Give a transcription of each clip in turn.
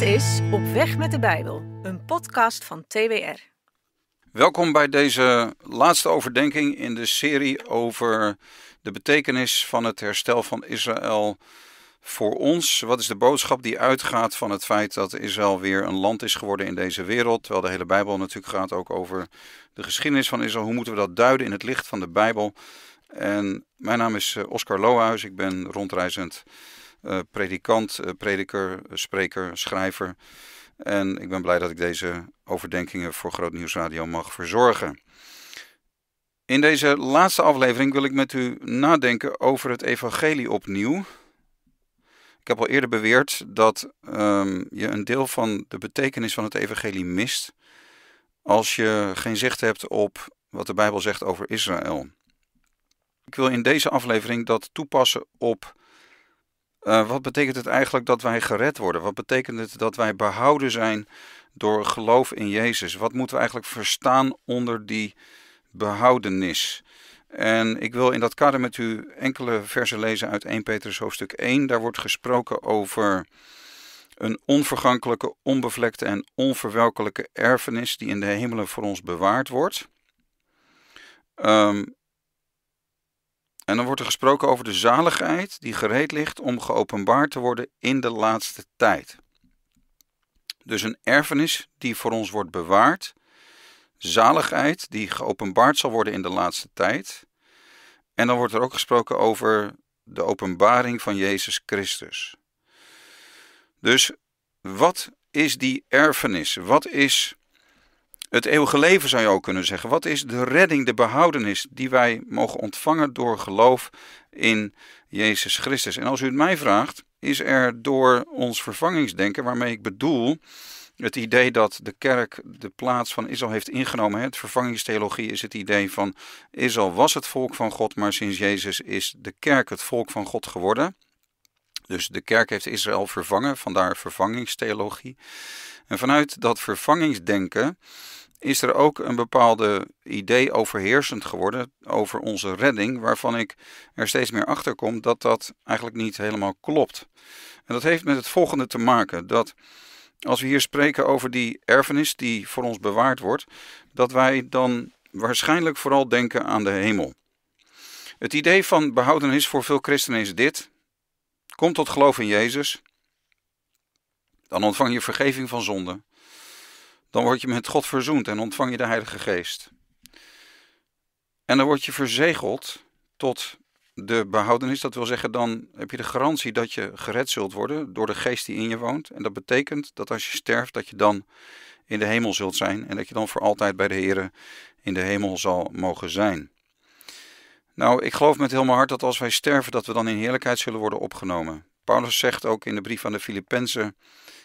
is Op Weg met de Bijbel, een podcast van TWR. Welkom bij deze laatste overdenking in de serie over de betekenis van het herstel van Israël voor ons. Wat is de boodschap die uitgaat van het feit dat Israël weer een land is geworden in deze wereld? Terwijl de hele Bijbel natuurlijk gaat ook over de geschiedenis van Israël. Hoe moeten we dat duiden in het licht van de Bijbel? En mijn naam is eh, Oscar Lohuis, ik ben rondreizend eh, predikant, eh, prediker, spreker, schrijver. En ik ben blij dat ik deze overdenkingen voor Groot Nieuws Radio mag verzorgen. In deze laatste aflevering wil ik met u nadenken over het evangelie opnieuw. Ik heb al eerder beweerd dat ehm, je een deel van de betekenis van het evangelie mist als je geen zicht hebt op wat de Bijbel zegt over Israël. Ik wil in deze aflevering dat toepassen op eh, wat betekent het eigenlijk dat wij gered worden? Wat betekent het dat wij behouden zijn door geloof in Jezus? Wat moeten we eigenlijk verstaan onder die behoudenis? En ik wil in dat kader met u enkele versen lezen uit 1 Petrus hoofdstuk 1. Daar wordt gesproken over een onvergankelijke, onbevlekte en onverwelkelijke erfenis die in de hemelen voor ons bewaard wordt. Um, en dan wordt er gesproken over de zaligheid die gereed ligt om geopenbaard te worden in de laatste tijd. Dus een erfenis die voor ons wordt bewaard. Zaligheid die geopenbaard zal worden in de laatste tijd. En dan wordt er ook gesproken over de openbaring van Jezus Christus. Dus wat is die erfenis? Wat is het eeuwige leven zou je ook kunnen zeggen. Wat is de redding, de behoudenis die wij mogen ontvangen door geloof in Jezus Christus? En als u het mij vraagt, is er door ons vervangingsdenken, waarmee ik bedoel het idee dat de kerk de plaats van Israël heeft ingenomen. Het vervangingstheologie is het idee van Israël was het volk van God, maar sinds Jezus is de kerk het volk van God geworden. Dus de kerk heeft Israël vervangen, vandaar vervangingstheologie. En vanuit dat vervangingsdenken is er ook een bepaalde idee overheersend geworden over onze redding, waarvan ik er steeds meer achter kom dat dat eigenlijk niet helemaal klopt. En dat heeft met het volgende te maken: dat als we hier spreken over die erfenis die voor ons bewaard wordt, dat wij dan waarschijnlijk vooral denken aan de hemel. Het idee van behoudenis voor veel christenen is dit: Kom tot geloof in Jezus. Dan ontvang je vergeving van zonden. Dan word je met God verzoend en ontvang je de Heilige Geest. En dan word je verzegeld tot de behoudenis. Dat wil zeggen, dan heb je de garantie dat je gered zult worden door de Geest die in je woont. En dat betekent dat als je sterft, dat je dan in de hemel zult zijn. En dat je dan voor altijd bij de Here in de hemel zal mogen zijn. Nou, ik geloof met heel mijn hart dat als wij sterven, dat we dan in heerlijkheid zullen worden opgenomen. Paulus zegt ook in de brief aan de Filippenzen: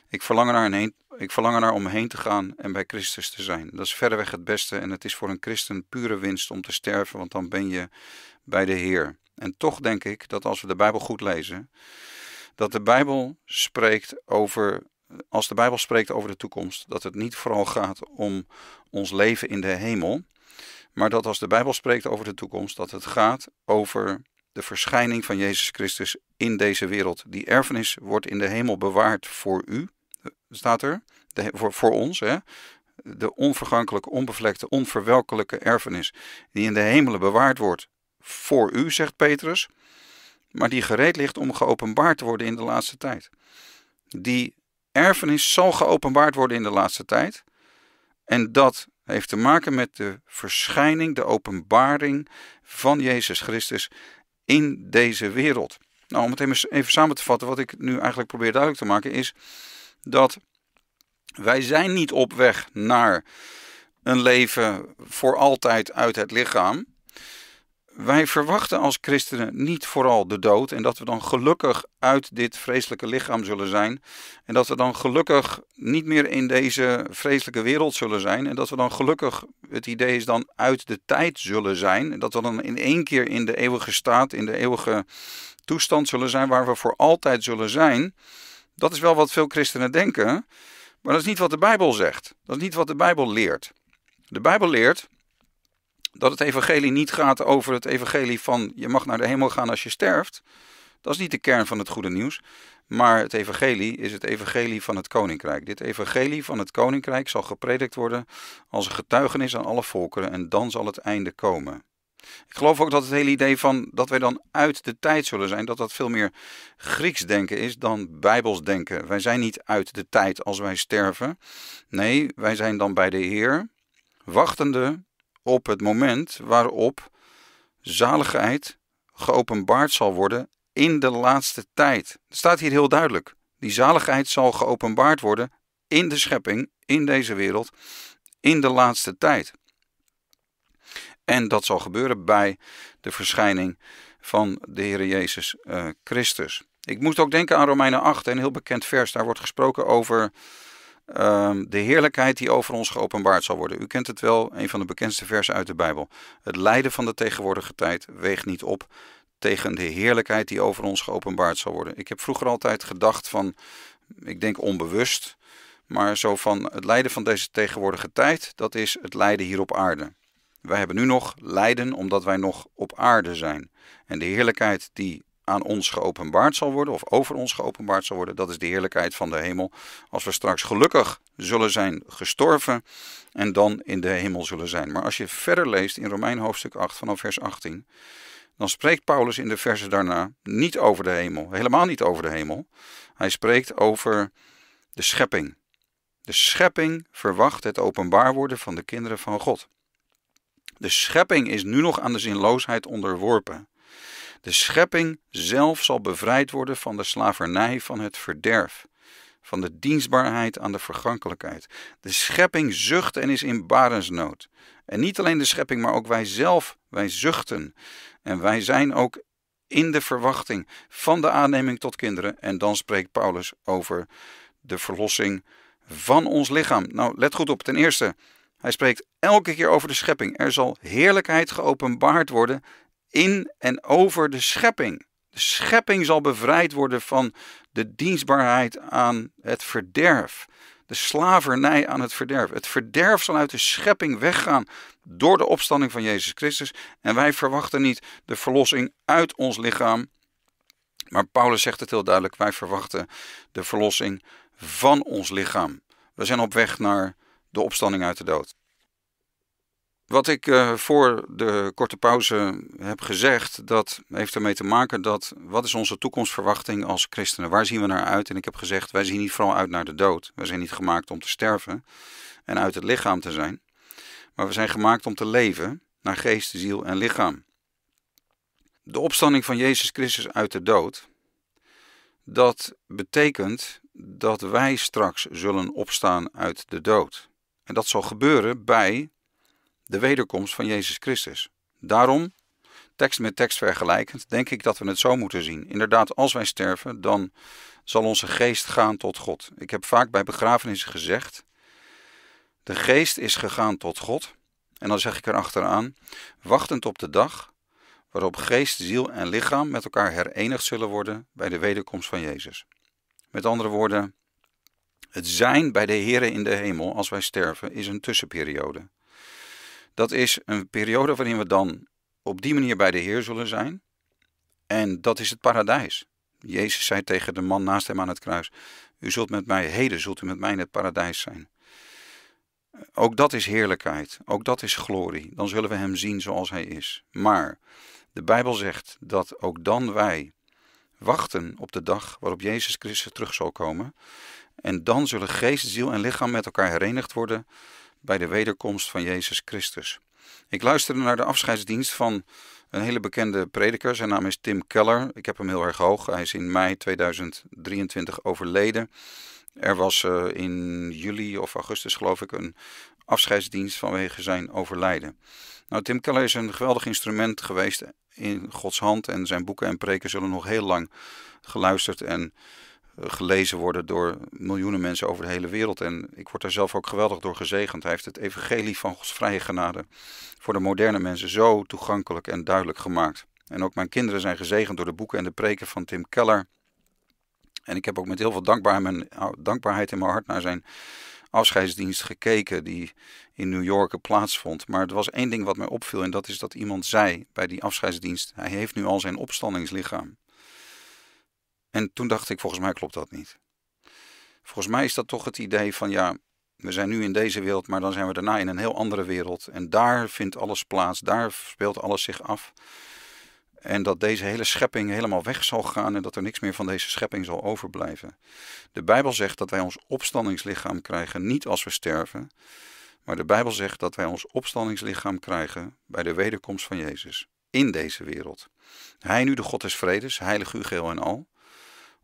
ik verlang, naar omheen ik verlang naar om heen te gaan en bij Christus te zijn. Dat is verreweg het beste en het is voor een christen pure winst om te sterven, want dan ben je bij de Heer. En toch denk ik dat als we de Bijbel goed lezen, dat de Bijbel spreekt over, als de Bijbel spreekt over de toekomst, dat het niet vooral gaat om ons leven in de hemel, maar dat als de Bijbel spreekt over de toekomst, dat het gaat over de verschijning van Jezus Christus in deze wereld. Die erfenis wordt in de hemel bewaard voor u, staat er, voor, voor ons. Hè? De onvergankelijke, onbevlekte, onverwelkelijke erfenis die in de hemelen bewaard wordt voor u, zegt Petrus. Maar die gereed ligt om geopenbaard te worden in de laatste tijd. Die erfenis zal geopenbaard worden in de laatste tijd. En dat heeft te maken met de verschijning, de openbaring van Jezus Christus in deze wereld. Nou, om het even, even samen te vatten, wat ik nu eigenlijk probeer duidelijk te maken is dat wij zijn niet op weg naar een leven voor altijd uit het lichaam wij verwachten als christenen niet vooral de dood en dat we dan gelukkig uit dit vreselijke lichaam zullen zijn en dat we dan gelukkig niet meer in deze vreselijke wereld zullen zijn en dat we dan gelukkig, het idee is dan uit de tijd zullen zijn en dat we dan in één keer in de eeuwige staat, in de eeuwige toestand zullen zijn waar we voor altijd zullen zijn. Dat is wel wat veel christenen denken, maar dat is niet wat de Bijbel zegt. Dat is niet wat de Bijbel leert. De Bijbel leert dat het evangelie niet gaat over het evangelie van je mag naar de hemel gaan als je sterft. Dat is niet de kern van het goede nieuws. Maar het evangelie is het evangelie van het koninkrijk. Dit evangelie van het koninkrijk zal gepredikt worden als een getuigenis aan alle volkeren en dan zal het einde komen. Ik geloof ook dat het hele idee van dat wij dan uit de tijd zullen zijn, dat dat veel meer Grieks denken is dan Bijbels denken. Wij zijn niet uit de tijd als wij sterven. Nee, wij zijn dan bij de Heer, wachtende op het moment waarop zaligheid geopenbaard zal worden in de laatste tijd. Dat staat hier heel duidelijk. Die zaligheid zal geopenbaard worden in de schepping, in deze wereld, in de laatste tijd. En dat zal gebeuren bij de verschijning van de Heer Jezus eh, Christus. Ik moest ook denken aan Romeinen 8, een heel bekend vers. Daar wordt gesproken over Ehm, de heerlijkheid die over ons geopenbaard zal worden. U kent het wel, een van de bekendste versen uit de Bijbel. Het lijden van de tegenwoordige tijd weegt niet op tegen de heerlijkheid die over ons geopenbaard zal worden. Ik heb vroeger altijd gedacht van, ik denk onbewust, maar zo van het lijden van deze tegenwoordige tijd, dat is het lijden hier op aarde. Wij hebben nu nog lijden omdat wij nog op aarde zijn. En de heerlijkheid die aan ons geopenbaard zal worden, of over ons geopenbaard zal worden, dat is de heerlijkheid van de hemel. Als we straks gelukkig zullen zijn gestorven en dan in de hemel zullen zijn. Maar als je verder leest in Romein hoofdstuk 8 vanaf vers 18, dan spreekt Paulus in de versen daarna niet over de hemel, helemaal niet over de hemel. Hij spreekt over de schepping. De schepping verwacht het openbaar worden van de kinderen van God. De schepping is nu nog aan de zinloosheid onderworpen. De schepping zelf zal bevrijd worden van de slavernij van het verderf, van de dienstbaarheid aan de vergankelijkheid. De schepping zucht en is in barensnood. En niet alleen de schepping, maar ook wij zelf, wij zuchten. En wij zijn ook in de verwachting van de aanneming tot kinderen. En dan spreekt Paulus over de verlossing van ons lichaam. Nou, let goed op. Ten eerste, hij spreekt elke keer over de schepping. Er zal heerlijkheid geopenbaard worden in en over de schepping. De schepping zal bevrijd worden van de dienstbaarheid aan het verderf. De slavernij aan het verderf. Het verderf zal uit de schepping weggaan door de opstanding van Jezus Christus. En wij verwachten niet de verlossing uit ons lichaam. Maar Paulus zegt het heel duidelijk: wij verwachten de verlossing van ons lichaam. We zijn op weg naar de opstanding uit de dood. Wat ik eh, voor de korte pauze heb gezegd, dat heeft ermee te maken dat wat is onze toekomstverwachting als christenen? Waar zien we naar uit? En ik heb gezegd, wij zien niet vooral uit naar de dood. Wij zijn niet gemaakt om te sterven en uit het lichaam te zijn. Maar we zijn gemaakt om te leven naar geest, ziel en lichaam. De opstanding van Jezus Christus uit de dood, dat betekent dat wij straks zullen opstaan uit de dood. En dat zal gebeuren bij de wederkomst van Jezus Christus. Daarom, tekst met tekst vergelijkend, denk ik dat we het zo moeten zien. Inderdaad, als wij sterven, dan zal onze geest gaan tot God. Ik heb vaak bij begrafenissen gezegd, de geest is gegaan tot God. En dan zeg ik erachteraan, wachtend op de dag waarop geest, ziel en lichaam met elkaar herenigd zullen worden bij de wederkomst van Jezus. Met andere woorden, het zijn bij de Here in de hemel als wij sterven is een tussenperiode. Dat is een periode waarin we dan op die manier bij de Heer zullen zijn. En dat is het paradijs. Jezus zei tegen de man naast hem aan het kruis: U zult met mij, heden zult u met mij in het paradijs zijn. Ook dat is heerlijkheid, ook dat is glorie. Dan zullen we hem zien zoals hij is. Maar de Bijbel zegt dat ook dan wij wachten op de dag waarop Jezus Christus terug zal komen. En dan zullen geest, ziel en lichaam met elkaar herenigd worden bij de wederkomst van Jezus Christus. Ik luisterde naar de afscheidsdienst van een hele bekende prediker. Zijn naam is Tim Keller. Ik heb hem heel erg hoog. Hij is in mei 2023 overleden. Er was eh, in juli of augustus, geloof ik, een afscheidsdienst vanwege zijn overlijden. Nou, Tim Keller is een geweldig instrument geweest in Gods hand. En zijn boeken en preken zullen nog heel lang geluisterd en eh, gelezen worden door miljoenen mensen over de hele wereld. En ik word daar zelf ook geweldig door gezegend. Hij heeft het evangelie van Gods vrije genade voor de moderne mensen zo toegankelijk en duidelijk gemaakt. En ook mijn kinderen zijn gezegend door de boeken en de preken van Tim Keller. En ik heb ook met heel veel oh, dankbaarheid in mijn hart naar zijn afscheidsdienst gekeken die in New York plaatsvond. Maar er was één ding wat mij opviel en dat is dat iemand zei bij die afscheidsdienst, hij heeft nu al zijn opstandingslichaam. En toen dacht ik, volgens mij klopt dat niet. Volgens mij is dat toch het idee van ja, we zijn nu in deze wereld, maar dan zijn we daarna in een heel andere wereld. En daar vindt alles plaats, daar speelt alles zich af. En dat deze hele schepping helemaal weg zal gaan en dat er niks meer van deze schepping zal overblijven. De Bijbel zegt dat wij ons opstandingslichaam krijgen niet als we sterven, maar de Bijbel zegt dat wij ons opstandingslichaam krijgen bij de wederkomst van Jezus in deze wereld. Hij nu de God des vredes, heilig u geheel en al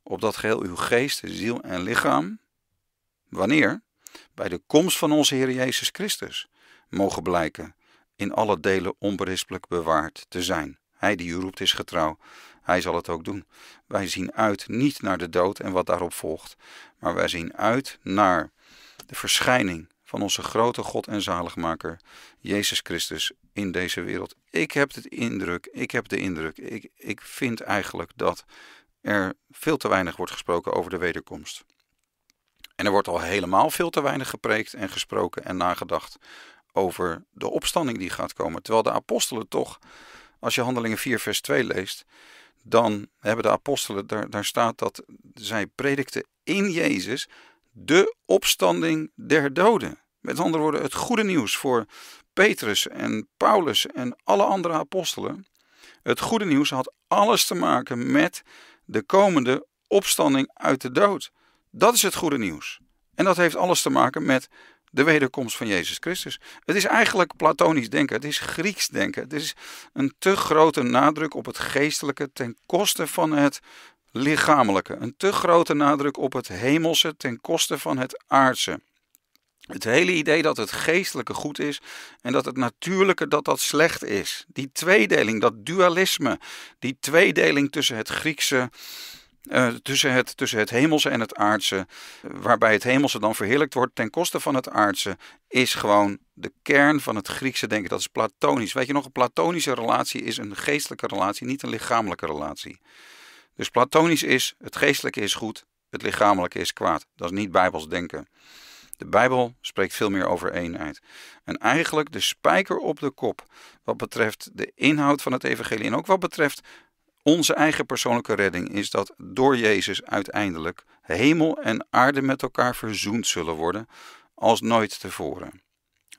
op dat geheel uw geest, ziel en lichaam, wanneer? Bij de komst van onze Heer Jezus Christus, mogen blijken in alle delen onberispelijk bewaard te zijn. Hij die u roept is getrouw, hij zal het ook doen. Wij zien uit niet naar de dood en wat daarop volgt, maar wij zien uit naar de verschijning van onze grote God en zaligmaker, Jezus Christus, in deze wereld. Ik heb het indruk, ik heb de indruk, ik, ik vind eigenlijk dat er veel te weinig wordt gesproken over de wederkomst. En er wordt al helemaal veel te weinig gepreekt en gesproken en nagedacht over de opstanding die gaat komen. Terwijl de apostelen toch, als je Handelingen 4, vers 2 leest, dan hebben de apostelen, daar, daar staat dat zij predikten in Jezus de opstanding der doden. Met andere woorden, het goede nieuws voor Petrus en Paulus en alle andere apostelen. Het goede nieuws had alles te maken met de komende opstanding uit de dood. Dat is het goede nieuws. En dat heeft alles te maken met de wederkomst van Jezus Christus. Het is eigenlijk platonisch denken, het is Grieks denken. Het is een te grote nadruk op het geestelijke ten koste van het lichamelijke. Een te grote nadruk op het hemelse ten koste van het aardse. Het hele idee dat het geestelijke goed is en dat het natuurlijke dat dat slecht is. Die tweedeling, dat dualisme, die tweedeling tussen het Griekse, eh, tussen, het, tussen het hemelse en het aardse, eh, waarbij het hemelse dan verheerlijkt wordt ten koste van het aardse, is gewoon de kern van het Griekse denken. Dat is platonisch. Weet je nog, een platonische relatie is een geestelijke relatie, niet een lichamelijke relatie. Dus platonisch is, het geestelijke is goed, het lichamelijke is kwaad. Dat is niet bijbels denken. De Bijbel spreekt veel meer over eenheid. En eigenlijk de spijker op de kop wat betreft de inhoud van het evangelie en ook wat betreft onze eigen persoonlijke redding is dat door Jezus uiteindelijk hemel en aarde met elkaar verzoend zullen worden als nooit tevoren.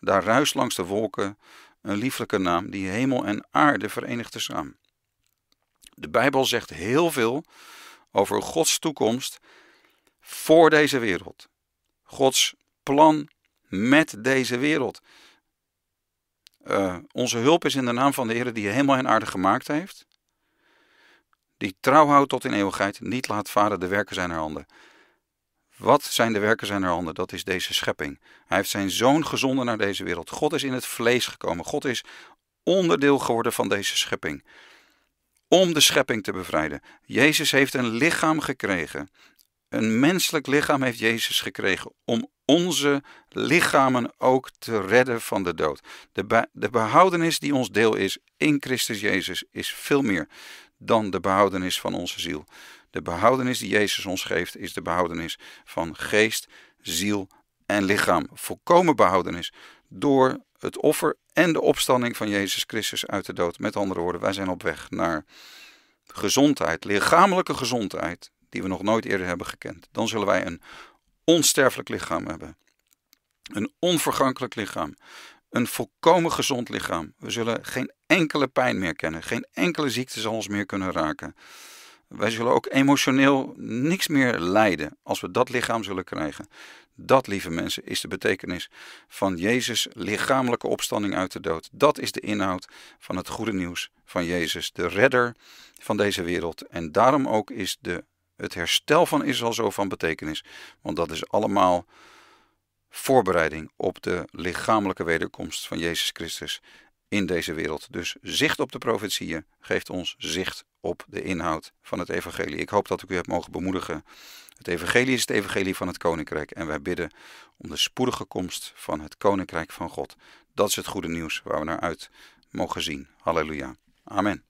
Daar ruist langs de wolken een lieflijke naam die hemel en aarde verenigt slaan. De Bijbel zegt heel veel over Gods toekomst voor deze wereld. Gods plan met deze wereld. Eh, onze hulp is in de naam van de Heer die helemaal en aarde gemaakt heeft. Die trouw houdt tot in eeuwigheid, niet laat varen de werken zijn handen. Wat zijn de werken zijn handen? Dat is deze schepping. Hij heeft zijn zoon gezonden naar deze wereld. God is in het vlees gekomen. God is onderdeel geworden van deze schepping. Om de schepping te bevrijden. Jezus heeft een lichaam gekregen een menselijk lichaam heeft Jezus gekregen om onze lichamen ook te redden van de dood. De, behoudenis die ons deel is in Christus Jezus is veel meer dan de behoudenis van onze ziel. De behoudenis die Jezus ons geeft is de behoudenis van geest, ziel en lichaam. Volkomen behoudenis door het offer en de opstanding van Jezus Christus uit de dood. Met andere woorden, wij zijn op weg naar gezondheid, lichamelijke gezondheid, die we nog nooit eerder hebben gekend. Dan zullen wij een onsterfelijk lichaam hebben. Een onvergankelijk lichaam. Een volkomen gezond lichaam. We zullen geen enkele pijn meer kennen. Geen enkele ziekte zal ons meer kunnen raken. Wij zullen ook emotioneel niks meer lijden als we dat lichaam zullen krijgen. Dat, lieve mensen, is de betekenis van Jezus' lichamelijke opstanding uit de dood. Dat is de inhoud van het goede nieuws van Jezus, de redder van deze wereld. En daarom ook is de het herstel van Israël zo van betekenis. Want dat is allemaal voorbereiding op de lichamelijke wederkomst van Jezus Christus in deze wereld. Dus zicht op de profetieën geeft ons zicht op de inhoud van het evangelie. Ik hoop dat ik u heb mogen bemoedigen. Het evangelie is het evangelie van het koninkrijk en wij bidden om de spoedige komst van het koninkrijk van God. Dat is het goede nieuws waar we naar uit mogen zien. Halleluja. Amen.